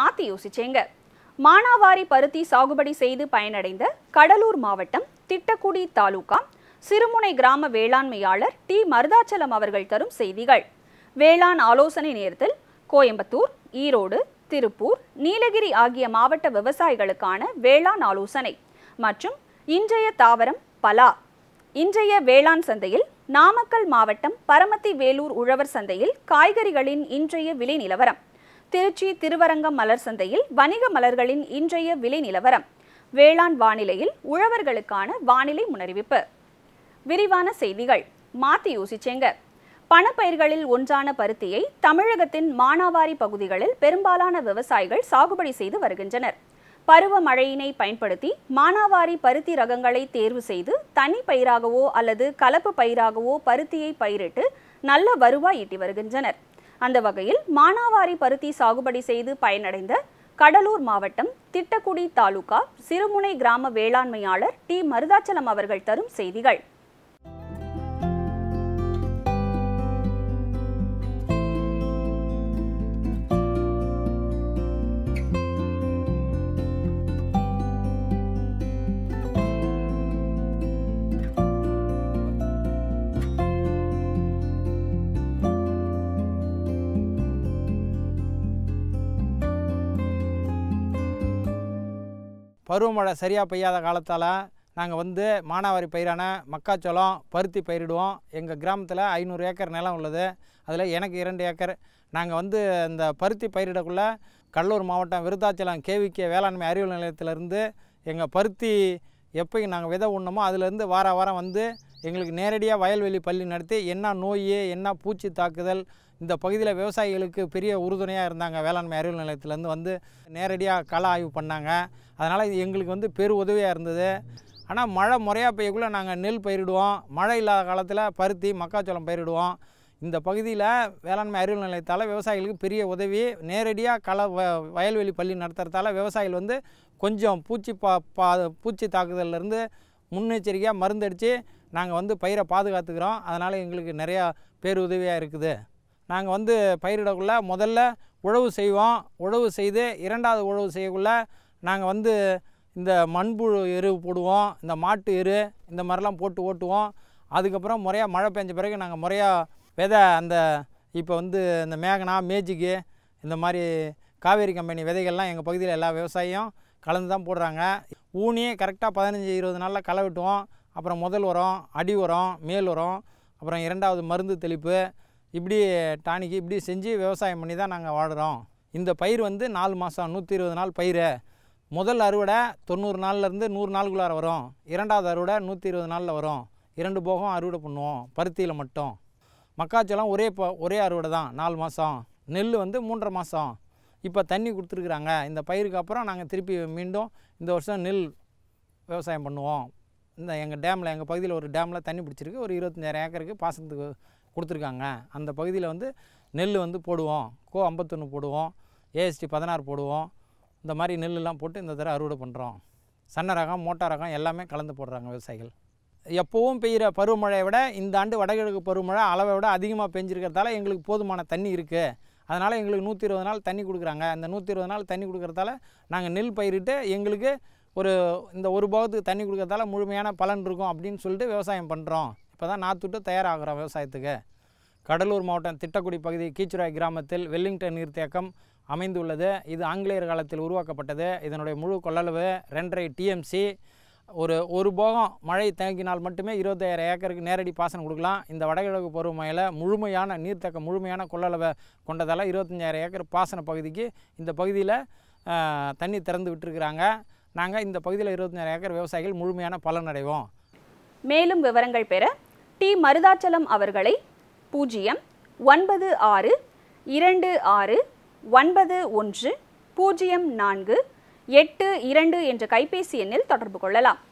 மாத்தி யோசிச்சேங்க மானாவாரி பருத்தி சாகுபடி செய்து பயனடைந்த கடலூர் மாவட்டம் திட்டக்குடி தாலுகா சிறுமுனை கிராம வேளாண்மையாளர் டி மருதாச்சலம் அவர்கள் தரும் செய்திகள் வேளாண் ஆலோசனை நேரத்தில் கோயம்புத்தூர் ஈரோடு திருப்பூர் நீலகிரி ஆகிய மாவட்ட விவசாயிகளுக்கான வேளாண் ஆலோசனை மற்றும் இன்றைய தாவரம் பலா இன்றைய வேளாண் சந்தையில் நாமக்கல் மாவட்டம் பரமத்தி வேலூர் உழவர் சந்தையில் காய்கறிகளின் இன்றைய விலை நிலவரம் திருச்சி திருவரங்கம் மலர் சந்தையில் வணிக மலர்களின் இன்றைய விலை நிலவரம் வேளாண் வானிலையில் உழவர்களுக்கான வானிலை முன்னறிவிப்பு விரிவான செய்திகள் மாத்தி யோசிச்சேங்க பணப்பயிர்களில் ஒன்றான பருத்தியை தமிழகத்தின் மானாவாரி பகுதிகளில் பெரும்பாலான விவசாயிகள் சாகுபடி செய்து வருகின்றனர் பருவ மழையினை பயன்படுத்தி மானாவாரி பருத்தி ரகங்களை தேர்வு செய்து தனி பயிராகவோ அல்லது கலப்பு பயிராகவோ பருத்தியை பயிரிட்டு நல்ல வருவாய் ஈட்டி வருகின்றனர் அந்த வகையில் மானாவாரி பருத்தி சாகுபடி செய்து பயனடைந்த கடலூர் மாவட்டம் திட்டக்குடி தாலுகா சிறுமுனை கிராம வேளாண்மையாளர் டி மருதாச்சலம் அவர்கள் தரும் செய்திகள் பருவமழை சரியாக பெய்யாத காலத்தால் நாங்கள் வந்து மானாவாரி பயிரான மக்காச்சோளம் பருத்தி பயிரிடுவோம் எங்கள் கிராமத்தில் ஐநூறு ஏக்கர் நிலம் உள்ளது அதில் எனக்கு இரண்டு ஏக்கர் நாங்கள் வந்து இந்த பருத்தி பயிரிடக்குள்ளே கடலூர் மாவட்டம் விருத்தாச்சலம் கேவிகே வேளாண்மை அறிவியல் நிலையத்திலேருந்து எங்கள் பருத்தி எப்பயும் நாங்கள் விதை உண்ணமோ அதுலேருந்து வார வாரம் வந்து எங்களுக்கு நேரடியாக வயல்வெளி பள்ளி நடத்தி என்ன நோய் என்ன பூச்சி தாக்குதல் இந்த பகுதியில் விவசாயிகளுக்கு பெரிய உறுதுணையாக இருந்தாங்க வேளாண்மை அறிவியல் நிலையத்துலேருந்து வந்து நேரடியாக கள ஆய்வு பண்ணாங்க அதனால் இது எங்களுக்கு வந்து பெரு உதவியாக இருந்தது ஆனால் மழை முறையாக பெய்யக்குள்ளே நாங்கள் நெல் பயிரிடுவோம் மழை இல்லாத காலத்தில் பருத்தி மக்காச்சோளம் பயிரிடுவோம் இந்த பகுதியில் வேளாண்மை அறிவியல் நிலையத்தால் விவசாயிகளுக்கு பெரிய உதவி நேரடியாக கள வ வயல்வெளி பள்ளி நடத்துகிறதால விவசாயிகள் வந்து கொஞ்சம் பூச்சி பா பா பூச்சி தாக்குதலேருந்து முன்னெச்சரிக்கையாக மருந்தடித்து நாங்கள் வந்து பயிரை பாதுகாத்துக்கிறோம் அதனால் எங்களுக்கு நிறையா பேருதவியாக இருக்குது நாங்கள் வந்து பயிரிடக்குள்ள முதல்ல உழவு செய்வோம் உழவு செய்து இரண்டாவது உழவு செய்யக்குள்ள நாங்கள் வந்து இந்த மண்புழு எரு போடுவோம் இந்த மாட்டு எரு இந்த மாதிரிலாம் போட்டு ஓட்டுவோம் அதுக்கப்புறம் முறையாக மழை பெஞ்ச பிறகு நாங்கள் முறையாக விதை அந்த இப்போ வந்து இந்த மேகனா மேஜிக்கு இந்த மாதிரி காவேரி கம்பெனி விதைகள்லாம் எங்கள் பகுதியில் எல்லா விவசாயியும் கலந்து தான் போடுறாங்க ஊனியே கரெக்டாக பதினஞ்சு இருபது நாளில் களை அப்புறம் முதல் உரம் அடி உரம் மேல் உரம் அப்புறம் இரண்டாவது மருந்து தெளிப்பு இப்படி டானிக்கு இப்படி செஞ்சு விவசாயம் பண்ணி தான் நாங்கள் வாழ்கிறோம் இந்த பயிர் வந்து நாலு மாதம் நூற்றி இருபது நாள் பயிர் முதல் அறுவடை தொண்ணூறு நாள்லேருந்து நூறு நாளுக்குள்ளார வரும் இரண்டாவது அறுவடை நூற்றி இருபது நாளில் வரும் இரண்டு போகம் அறுவடை பண்ணுவோம் பருத்தியில் மட்டும் மக்காச்சோளம் ஒரே ஒரே அறுவடை தான் நாலு மாதம் நெல் வந்து மூன்றரை மாதம் இப்போ தண்ணி கொடுத்துருக்குறாங்க இந்த பயிருக்கு அப்புறம் நாங்கள் திருப்பி மீண்டும் இந்த வருஷம் நெல் விவசாயம் பண்ணுவோம் இந்த எங்கள் டேமில் எங்கள் பகுதியில் ஒரு டேமில் தண்ணி பிடிச்சிருக்கு ஒரு இருபத்தஞ்சாயிரம் ஏக்கருக்கு பாசனத்துக்கு கொடுத்துருக்காங்க அந்த பகுதியில் வந்து நெல் வந்து போடுவோம் கோ ஐம்பத்தொன்று போடுவோம் ஏஎஸ்டி பதினாறு போடுவோம் இந்த மாதிரி நெல்லெலாம் போட்டு இந்த தடவை அறுவடை பண்ணுறோம் சன்ன ரகம் மோட்டார் ரகம் எல்லாமே கலந்து போடுறாங்க விவசாயிகள் எப்போவும் பெய்கிற பருவமழையை விட இந்த ஆண்டு வடகிழக்கு பருவமழை அளவை விட அதிகமாக பெஞ்சிருக்கிறதால எங்களுக்கு போதுமான தண்ணி இருக்குது அதனால் எங்களுக்கு நூற்றி இருபது நாள் தண்ணி கொடுக்குறாங்க அந்த நூற்றி இருபது நாள் தண்ணி கொடுக்குறதால நாங்கள் நெல் பயிரிட்டு எங்களுக்கு ஒரு இந்த ஒரு பாகத்துக்கு தண்ணி கொடுக்குறதால முழுமையான பலன் இருக்கும் அப்படின்னு சொல்லிட்டு விவசாயம் பண்ணுறோம் இப்போ தான் நாற்றுட்டு தயாராகிறோம் விவசாயத்துக்கு கடலூர் மாவட்டம் திட்டக்குடி பகுதி கீச்சுராய் கிராமத்தில் வெல்லிங்டன் நீர்த்தேக்கம் அமைந்துள்ளது இது ஆங்கிலேயர் காலத்தில் உருவாக்கப்பட்டது இதனுடைய முழு கொள்ளளவு ரெண்டரை டிஎம்சி ஒரு ஒரு போகம் மழை தேங்கினால் மட்டுமே இருபத்தாயிரம் ஏக்கருக்கு நேரடி பாசனம் கொடுக்கலாம் இந்த வடகிழக்கு பருவமழையில் முழுமையான நீர்த்தக்க முழுமையான கொள்ளளவை கொண்டதால் இருபத்தஞ்சாயிரம் ஏக்கர் பாசன பகுதிக்கு இந்த பகுதியில் தண்ணி திறந்து விட்டுருக்குறாங்க நாங்கள் இந்த பகுதியில் இருபத்தஞ்சாயிரம் ஏக்கர் விவசாயிகள் முழுமையான பலன் அடைவோம் மேலும் விவரங்கள் பெற டி மருதாச்சலம் அவர்களை பூஜ்ஜியம் ஒன்பது ஆறு இரண்டு ஆறு ஒன்பது ஒன்று பூஜ்ஜியம் நான்கு எட்டு இரண்டு என்ற கைபேசி எண்ணில் தொடர்பு கொள்ளலாம்